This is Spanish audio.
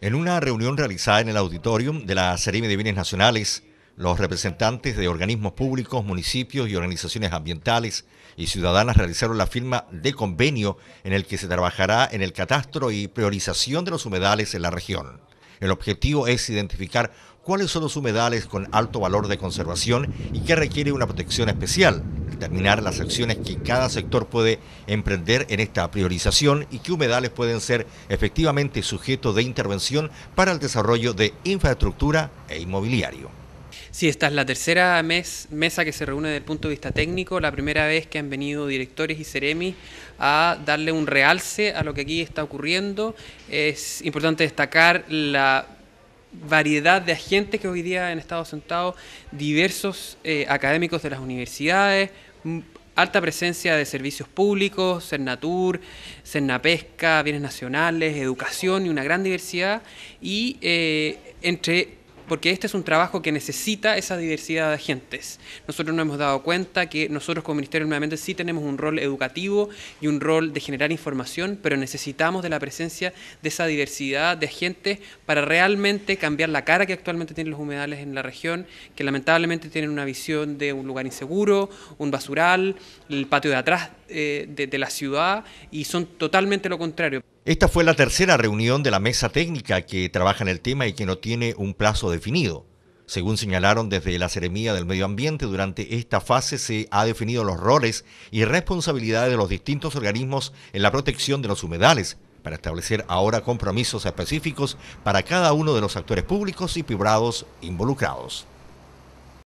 En una reunión realizada en el auditorium de la Serie de Bienes Nacionales, los representantes de organismos públicos, municipios y organizaciones ambientales y ciudadanas realizaron la firma de convenio en el que se trabajará en el catastro y priorización de los humedales en la región. El objetivo es identificar cuáles son los humedales con alto valor de conservación y que requiere una protección especial determinar las acciones que cada sector puede emprender en esta priorización y qué humedales pueden ser efectivamente sujetos de intervención para el desarrollo de infraestructura e inmobiliario. Sí, esta es la tercera mesa que se reúne desde el punto de vista técnico, la primera vez que han venido directores y Ceremi a darle un realce a lo que aquí está ocurriendo. Es importante destacar la variedad de agentes que hoy día han estado sentados, diversos eh, académicos de las universidades, alta presencia de servicios públicos, Cernatur, Cernapesca, bienes nacionales, educación y una gran diversidad. Y eh, entre porque este es un trabajo que necesita esa diversidad de agentes. Nosotros nos hemos dado cuenta que nosotros como Ministerio de sí tenemos un rol educativo y un rol de generar información, pero necesitamos de la presencia de esa diversidad de agentes para realmente cambiar la cara que actualmente tienen los humedales en la región, que lamentablemente tienen una visión de un lugar inseguro, un basural, el patio de atrás eh, de la ciudad, y son totalmente lo contrario. Esta fue la tercera reunión de la mesa técnica que trabaja en el tema y que no tiene un plazo definido. Según señalaron desde la Seremía del Medio Ambiente, durante esta fase se ha definido los roles y responsabilidades de los distintos organismos en la protección de los humedales, para establecer ahora compromisos específicos para cada uno de los actores públicos y privados involucrados.